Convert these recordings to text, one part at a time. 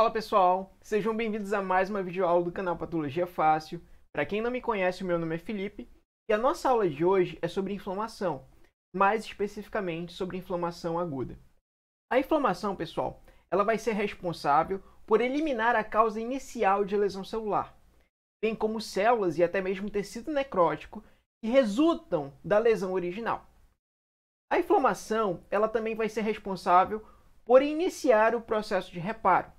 Fala pessoal, sejam bem-vindos a mais uma videoaula do canal Patologia Fácil. Para quem não me conhece, o meu nome é Felipe e a nossa aula de hoje é sobre inflamação, mais especificamente sobre inflamação aguda. A inflamação, pessoal, ela vai ser responsável por eliminar a causa inicial de lesão celular, bem como células e até mesmo tecido necrótico que resultam da lesão original. A inflamação, ela também vai ser responsável por iniciar o processo de reparo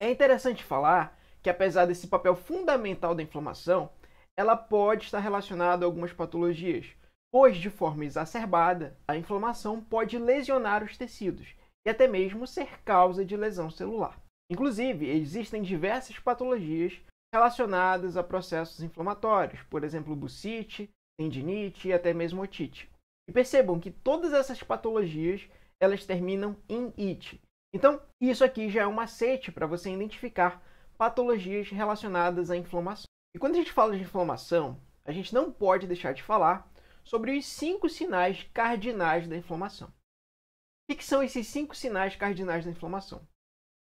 é interessante falar que, apesar desse papel fundamental da inflamação, ela pode estar relacionada a algumas patologias, pois, de forma exacerbada, a inflamação pode lesionar os tecidos e até mesmo ser causa de lesão celular. Inclusive, existem diversas patologias relacionadas a processos inflamatórios, por exemplo, bucite, tendinite e até mesmo otite. E percebam que todas essas patologias elas terminam em it, então, isso aqui já é um macete para você identificar patologias relacionadas à inflamação. E quando a gente fala de inflamação, a gente não pode deixar de falar sobre os cinco sinais cardinais da inflamação. O que são esses cinco sinais cardinais da inflamação?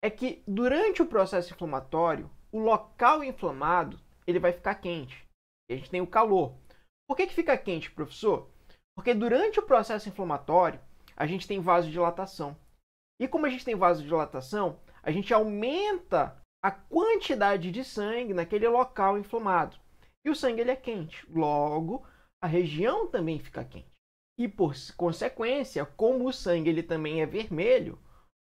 É que durante o processo inflamatório, o local inflamado ele vai ficar quente. E a gente tem o calor. Por que, que fica quente, professor? Porque durante o processo inflamatório, a gente tem vasodilatação. E como a gente tem vasodilatação, a gente aumenta a quantidade de sangue naquele local inflamado. E o sangue ele é quente, logo a região também fica quente. E por consequência, como o sangue ele também é vermelho,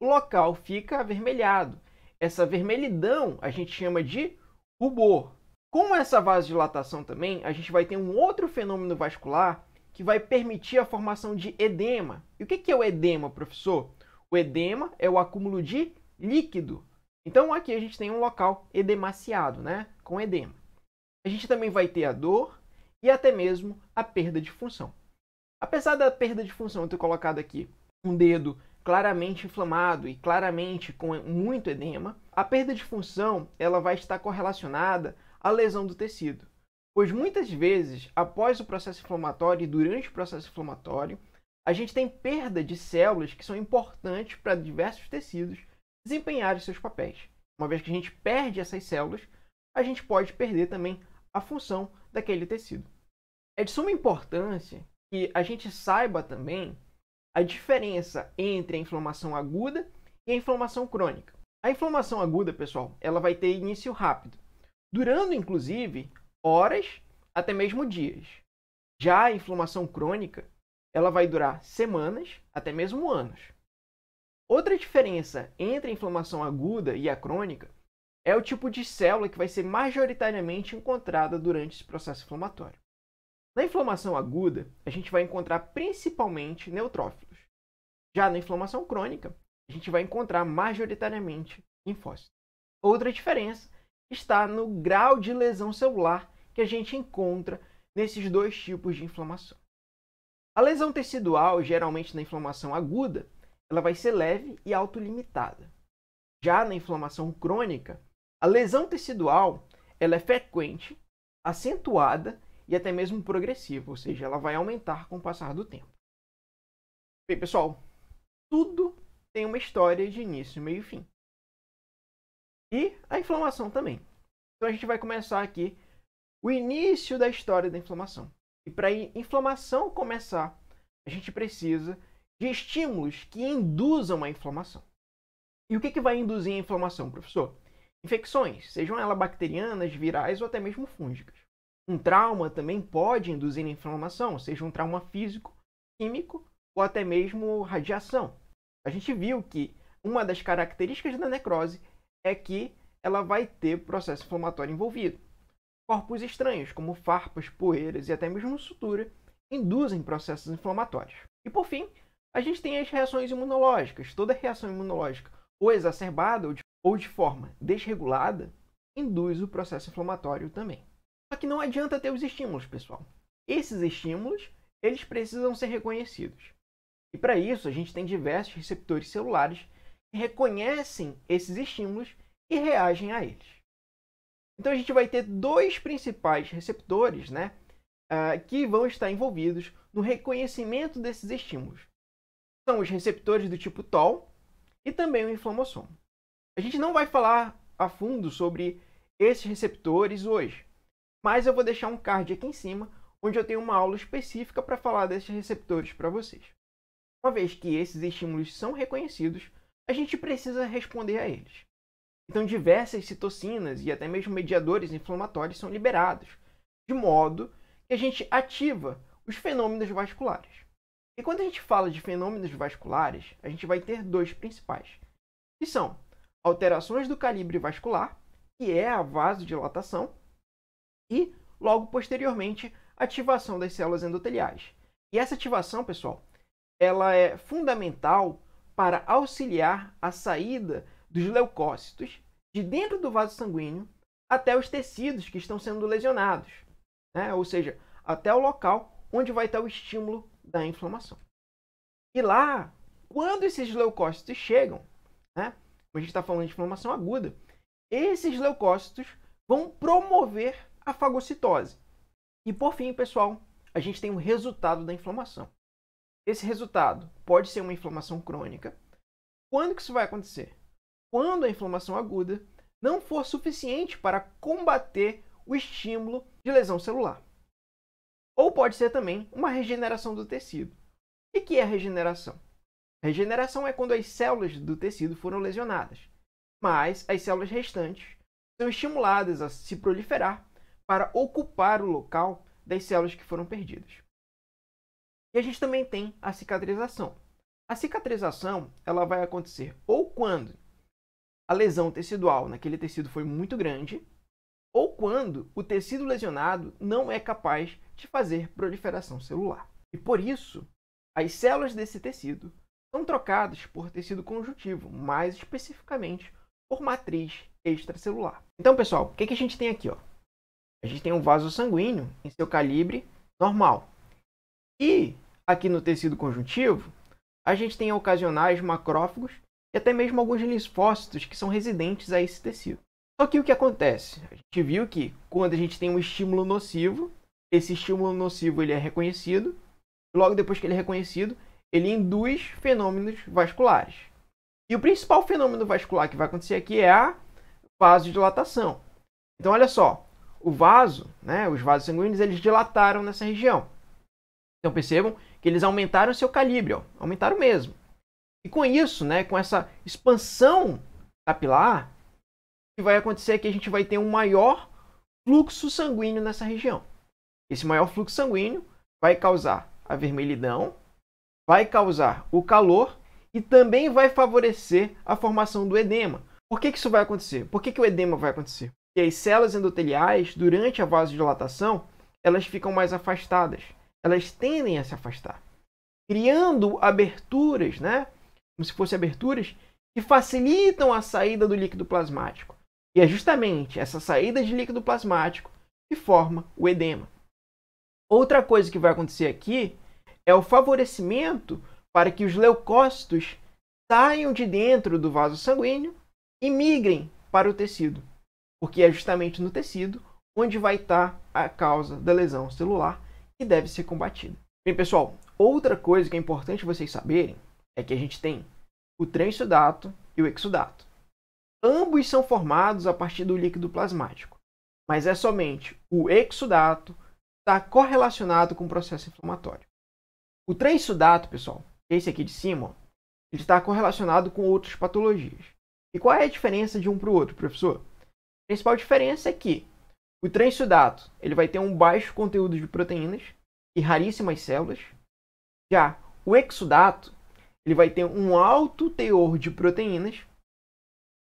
o local fica avermelhado. Essa vermelhidão a gente chama de rubor. Com essa vasodilatação também, a gente vai ter um outro fenômeno vascular que vai permitir a formação de edema. E o que é o edema, professor? O edema é o acúmulo de líquido. Então aqui a gente tem um local edemaciado, né? Com edema. A gente também vai ter a dor e até mesmo a perda de função. Apesar da perda de função eu ter colocado aqui um dedo claramente inflamado e claramente com muito edema, a perda de função ela vai estar correlacionada à lesão do tecido. Pois muitas vezes, após o processo inflamatório e durante o processo inflamatório, a gente tem perda de células que são importantes para diversos tecidos desempenharem seus papéis. Uma vez que a gente perde essas células, a gente pode perder também a função daquele tecido. É de suma importância que a gente saiba também a diferença entre a inflamação aguda e a inflamação crônica. A inflamação aguda, pessoal, ela vai ter início rápido, durando inclusive horas até mesmo dias. Já a inflamação crônica, ela vai durar semanas, até mesmo anos. Outra diferença entre a inflamação aguda e a crônica é o tipo de célula que vai ser majoritariamente encontrada durante esse processo inflamatório. Na inflamação aguda, a gente vai encontrar principalmente neutrófilos. Já na inflamação crônica, a gente vai encontrar majoritariamente linfócitos. Outra diferença está no grau de lesão celular que a gente encontra nesses dois tipos de inflamação. A lesão tecidual, geralmente na inflamação aguda, ela vai ser leve e autolimitada. Já na inflamação crônica, a lesão tecidual ela é frequente, acentuada e até mesmo progressiva, ou seja, ela vai aumentar com o passar do tempo. Bem, pessoal, tudo tem uma história de início, meio e fim. E a inflamação também. Então a gente vai começar aqui o início da história da inflamação. E para a inflamação começar, a gente precisa de estímulos que induzam a inflamação. E o que, que vai induzir a inflamação, professor? Infecções, sejam elas bacterianas, virais ou até mesmo fúngicas. Um trauma também pode induzir a inflamação, seja um trauma físico, químico ou até mesmo radiação. A gente viu que uma das características da necrose é que ela vai ter processo inflamatório envolvido. Corpos estranhos, como farpas, poeiras e até mesmo sutura, induzem processos inflamatórios. E por fim, a gente tem as reações imunológicas. Toda reação imunológica, ou exacerbada ou de, ou de forma desregulada, induz o processo inflamatório também. Só que não adianta ter os estímulos, pessoal. Esses estímulos, eles precisam ser reconhecidos. E para isso, a gente tem diversos receptores celulares que reconhecem esses estímulos e reagem a eles. Então a gente vai ter dois principais receptores, né, uh, que vão estar envolvidos no reconhecimento desses estímulos. São os receptores do tipo TOL e também o inflamossomo. A gente não vai falar a fundo sobre esses receptores hoje, mas eu vou deixar um card aqui em cima onde eu tenho uma aula específica para falar desses receptores para vocês. Uma vez que esses estímulos são reconhecidos, a gente precisa responder a eles. Então, diversas citocinas e até mesmo mediadores inflamatórios são liberados, de modo que a gente ativa os fenômenos vasculares. E quando a gente fala de fenômenos vasculares, a gente vai ter dois principais, que são alterações do calibre vascular, que é a vasodilatação, e, logo posteriormente, ativação das células endoteliais. E essa ativação, pessoal, ela é fundamental para auxiliar a saída dos leucócitos, de dentro do vaso sanguíneo, até os tecidos que estão sendo lesionados, né? ou seja, até o local onde vai estar o estímulo da inflamação. E lá, quando esses leucócitos chegam, né? como a gente está falando de inflamação aguda, esses leucócitos vão promover a fagocitose. E por fim, pessoal, a gente tem um resultado da inflamação. Esse resultado pode ser uma inflamação crônica. Quando que isso vai acontecer? quando a inflamação aguda não for suficiente para combater o estímulo de lesão celular. Ou pode ser também uma regeneração do tecido. O que é regeneração? Regeneração é quando as células do tecido foram lesionadas, mas as células restantes são estimuladas a se proliferar para ocupar o local das células que foram perdidas. E a gente também tem a cicatrização. A cicatrização ela vai acontecer ou quando a lesão tecidual naquele tecido foi muito grande, ou quando o tecido lesionado não é capaz de fazer proliferação celular. E por isso, as células desse tecido são trocadas por tecido conjuntivo, mais especificamente por matriz extracelular. Então, pessoal, o que, a gente tem aqui? Ó? A gente tem um vaso sanguíneo em seu calibre normal. E aqui no tecido conjuntivo, a gente tem ocasionais macrófagos e até mesmo alguns linfócitos que são residentes a esse tecido. Só que o que acontece? A gente viu que quando a gente tem um estímulo nocivo, esse estímulo nocivo ele é reconhecido, logo depois que ele é reconhecido, ele induz fenômenos vasculares. E o principal fenômeno vascular que vai acontecer aqui é a vasodilatação. Então olha só, o vaso, né, os vasos sanguíneos, eles dilataram nessa região. Então percebam que eles aumentaram o seu calibre, ó, aumentaram mesmo. E com isso, né, com essa expansão capilar, o que vai acontecer é que a gente vai ter um maior fluxo sanguíneo nessa região. Esse maior fluxo sanguíneo vai causar a vermelhidão, vai causar o calor e também vai favorecer a formação do edema. Por que, que isso vai acontecer? Por que, que o edema vai acontecer? Porque as células endoteliais, durante a vasodilatação, elas ficam mais afastadas. Elas tendem a se afastar, criando aberturas, né? como se fossem aberturas, que facilitam a saída do líquido plasmático. E é justamente essa saída de líquido plasmático que forma o edema. Outra coisa que vai acontecer aqui é o favorecimento para que os leucócitos saiam de dentro do vaso sanguíneo e migrem para o tecido, porque é justamente no tecido onde vai estar a causa da lesão celular que deve ser combatida. Bem, pessoal, outra coisa que é importante vocês saberem é que a gente tem o transudato e o exudato. Ambos são formados a partir do líquido plasmático, mas é somente o exudato está correlacionado com o processo inflamatório. O transudato, pessoal, esse aqui de cima, ele está correlacionado com outras patologias. E qual é a diferença de um para o outro, professor? A principal diferença é que o transudato ele vai ter um baixo conteúdo de proteínas e raríssimas células. Já o exudato ele vai ter um alto teor de proteínas.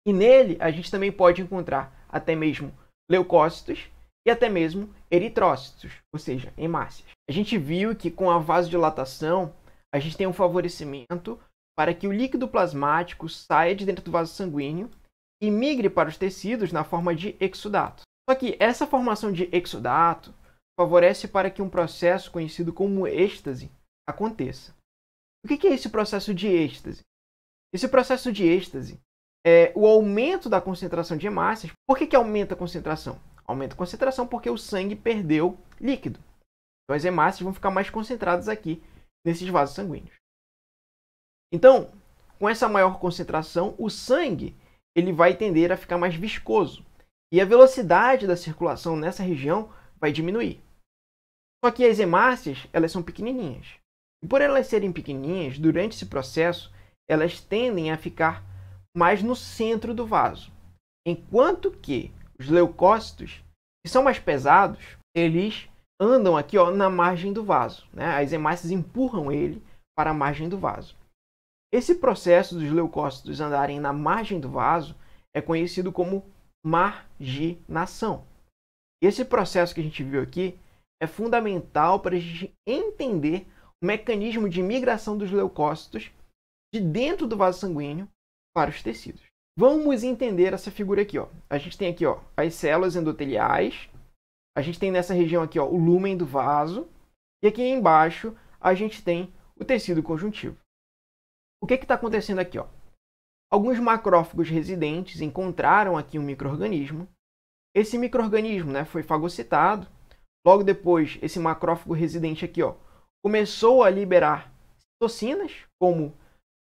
E nele a gente também pode encontrar até mesmo leucócitos e até mesmo eritrócitos, ou seja, hemácias. A gente viu que com a vasodilatação a gente tem um favorecimento para que o líquido plasmático saia de dentro do vaso sanguíneo e migre para os tecidos na forma de exudato. Só que essa formação de exudato favorece para que um processo conhecido como êxtase aconteça. O que é esse processo de êxtase? Esse processo de êxtase é o aumento da concentração de hemácias. Por que, que aumenta a concentração? Aumenta a concentração porque o sangue perdeu líquido. Então as hemácias vão ficar mais concentradas aqui nesses vasos sanguíneos. Então, com essa maior concentração, o sangue ele vai tender a ficar mais viscoso e a velocidade da circulação nessa região vai diminuir. Só que as hemácias, elas são pequenininhas. E por elas serem pequenininhas, durante esse processo, elas tendem a ficar mais no centro do vaso. Enquanto que os leucócitos, que são mais pesados, eles andam aqui ó, na margem do vaso. Né? As hemácias empurram ele para a margem do vaso. Esse processo dos leucócitos andarem na margem do vaso é conhecido como marginação. Esse processo que a gente viu aqui é fundamental para a gente entender mecanismo de migração dos leucócitos de dentro do vaso sanguíneo para os tecidos. Vamos entender essa figura aqui. Ó. A gente tem aqui ó, as células endoteliais, a gente tem nessa região aqui ó, o lúmen do vaso, e aqui embaixo a gente tem o tecido conjuntivo. O que está acontecendo aqui? Ó? Alguns macrófagos residentes encontraram aqui um microorganismo. Esse microorganismo né, foi fagocitado. Logo depois, esse macrófago residente aqui ó, começou a liberar citocinas, como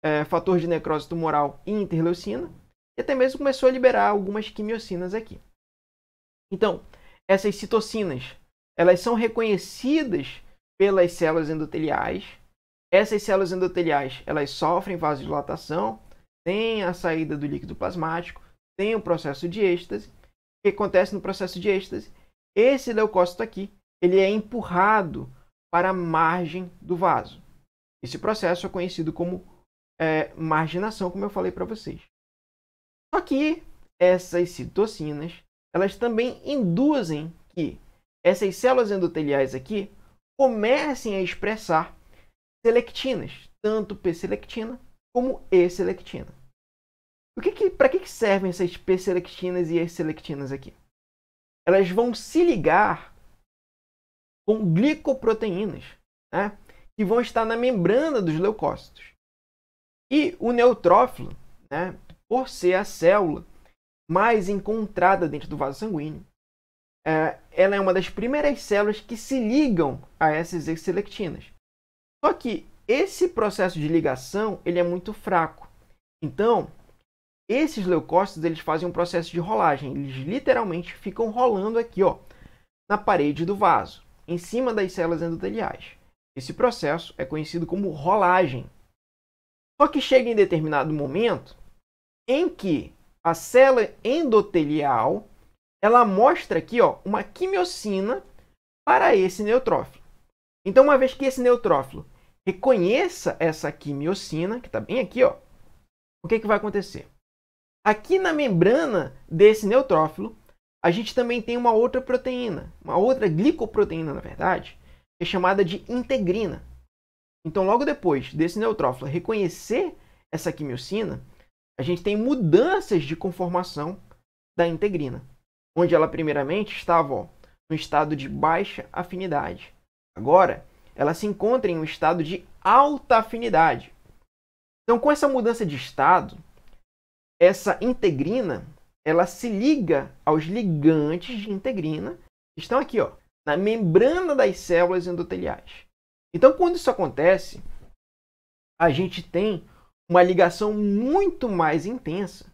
é, fator de necrose tumoral e interleucina, e até mesmo começou a liberar algumas quimiocinas aqui. Então, essas citocinas, elas são reconhecidas pelas células endoteliais. Essas células endoteliais, elas sofrem vasodilatação, tem a saída do líquido plasmático, tem o processo de êxtase. O que acontece no processo de êxtase? Esse leucócito aqui, ele é empurrado para a margem do vaso. Esse processo é conhecido como é, marginação, como eu falei para vocês. Só que essas citocinas, elas também induzem que essas células endoteliais aqui comecem a expressar selectinas, tanto P-selectina como E-selectina. O que que, para que servem essas P-selectinas e E-selectinas aqui? Elas vão se ligar com glicoproteínas, né, que vão estar na membrana dos leucócitos. E o neutrófilo, né, por ser a célula mais encontrada dentro do vaso sanguíneo, é, ela é uma das primeiras células que se ligam a essas selectinas. Só que esse processo de ligação ele é muito fraco. Então, esses leucócitos eles fazem um processo de rolagem. Eles literalmente ficam rolando aqui, ó, na parede do vaso em cima das células endoteliais. Esse processo é conhecido como rolagem. Só que chega em determinado momento em que a célula endotelial ela mostra aqui ó, uma quimiocina para esse neutrófilo. Então, uma vez que esse neutrófilo reconheça essa quimiocina, que está bem aqui, ó, o que, que vai acontecer? Aqui na membrana desse neutrófilo a gente também tem uma outra proteína, uma outra glicoproteína, na verdade, que é chamada de integrina. Então, logo depois desse neutrófilo reconhecer essa quimiocina, a gente tem mudanças de conformação da integrina, onde ela primeiramente estava ó, no estado de baixa afinidade. Agora, ela se encontra em um estado de alta afinidade. Então, com essa mudança de estado, essa integrina ela se liga aos ligantes de integrina que estão aqui, ó, na membrana das células endoteliais. Então, quando isso acontece, a gente tem uma ligação muito mais intensa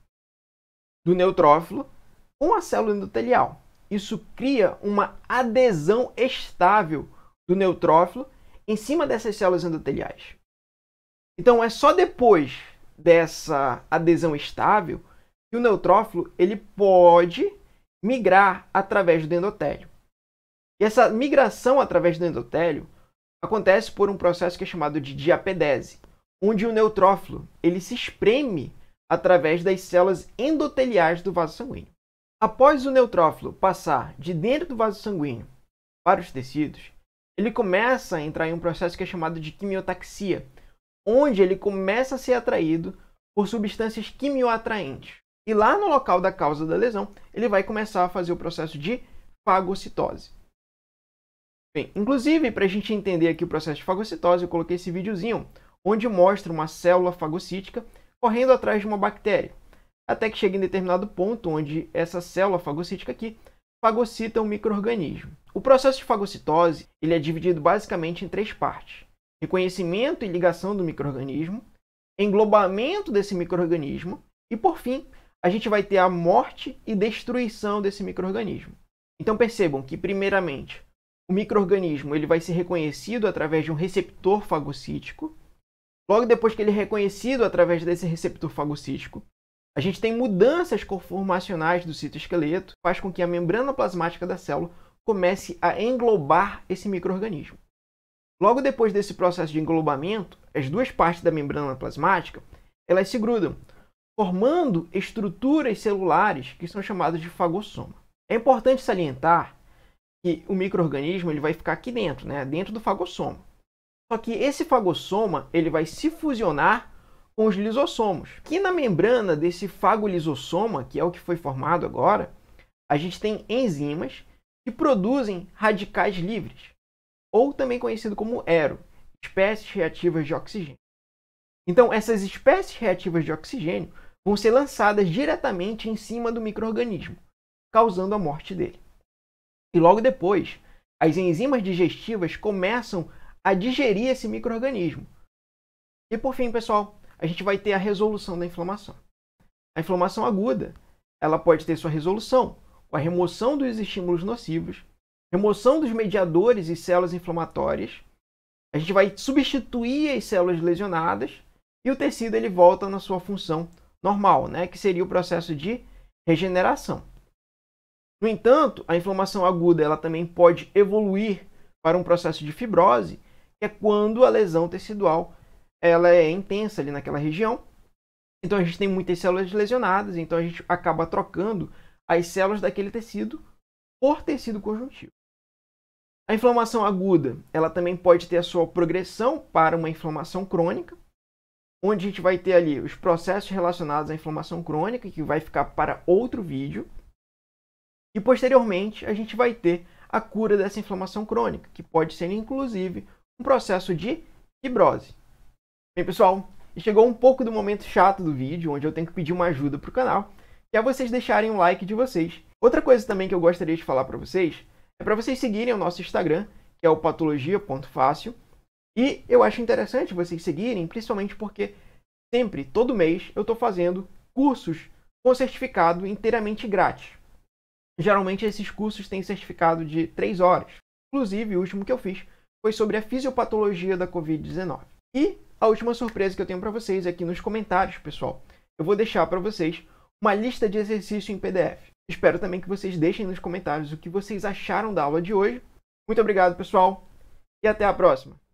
do neutrófilo com a célula endotelial. Isso cria uma adesão estável do neutrófilo em cima dessas células endoteliais. Então, é só depois dessa adesão estável que o neutrófilo ele pode migrar através do endotélio. E essa migração através do endotélio acontece por um processo que é chamado de diapedese, onde o neutrófilo ele se espreme através das células endoteliais do vaso sanguíneo. Após o neutrófilo passar de dentro do vaso sanguíneo para os tecidos, ele começa a entrar em um processo que é chamado de quimiotaxia, onde ele começa a ser atraído por substâncias quimioatraentes. E lá no local da causa da lesão, ele vai começar a fazer o processo de fagocitose. Bem, inclusive, para a gente entender aqui o processo de fagocitose, eu coloquei esse videozinho, onde mostra uma célula fagocítica correndo atrás de uma bactéria, até que chega em determinado ponto onde essa célula fagocítica aqui fagocita um microorganismo. O processo de fagocitose ele é dividido basicamente em três partes: reconhecimento e ligação do microorganismo, englobamento desse microorganismo e, por fim, a gente vai ter a morte e destruição desse microorganismo. Então percebam que, primeiramente, o microorganismo ele vai ser reconhecido através de um receptor fagocítico. Logo depois que ele é reconhecido através desse receptor fagocítico, a gente tem mudanças conformacionais do citoesqueleto, faz com que a membrana plasmática da célula comece a englobar esse microorganismo. Logo depois desse processo de englobamento, as duas partes da membrana plasmática, elas se grudam, formando estruturas celulares que são chamadas de fagossoma. É importante salientar que o microorganismo ele vai ficar aqui dentro, né, dentro do fagossoma. Só que esse fagossoma ele vai se fusionar com os lisossomos. Aqui na membrana desse fagolisossoma, que é o que foi formado agora, a gente tem enzimas que produzem radicais livres, ou também conhecido como ero, espécies reativas de oxigênio. Então, essas espécies reativas de oxigênio vão ser lançadas diretamente em cima do microorganismo, causando a morte dele. E logo depois, as enzimas digestivas começam a digerir esse microorganismo. E por fim, pessoal, a gente vai ter a resolução da inflamação. A inflamação aguda, ela pode ter sua resolução com a remoção dos estímulos nocivos, remoção dos mediadores e células inflamatórias. A gente vai substituir as células lesionadas e o tecido ele volta na sua função normal, né, que seria o processo de regeneração. No entanto, a inflamação aguda ela também pode evoluir para um processo de fibrose, que é quando a lesão tecidual ela é intensa ali naquela região. Então a gente tem muitas células lesionadas, então a gente acaba trocando as células daquele tecido por tecido conjuntivo. A inflamação aguda, ela também pode ter a sua progressão para uma inflamação crônica, onde a gente vai ter ali os processos relacionados à inflamação crônica, que vai ficar para outro vídeo. E posteriormente, a gente vai ter a cura dessa inflamação crônica, que pode ser inclusive um processo de fibrose. Bem, pessoal, chegou um pouco do momento chato do vídeo, onde eu tenho que pedir uma ajuda para o canal, que é vocês deixarem um like de vocês. Outra coisa também que eu gostaria de falar para vocês é para vocês seguirem o nosso Instagram, que é o patologia.fácil, e eu acho interessante vocês seguirem, principalmente porque sempre, todo mês, eu estou fazendo cursos com certificado inteiramente grátis. Geralmente esses cursos têm certificado de 3 horas. Inclusive, o último que eu fiz foi sobre a fisiopatologia da Covid-19. E a última surpresa que eu tenho para vocês aqui nos comentários, pessoal, eu vou deixar para vocês uma lista de exercício em PDF. Espero também que vocês deixem nos comentários o que vocês acharam da aula de hoje. Muito obrigado, pessoal, e até a próxima!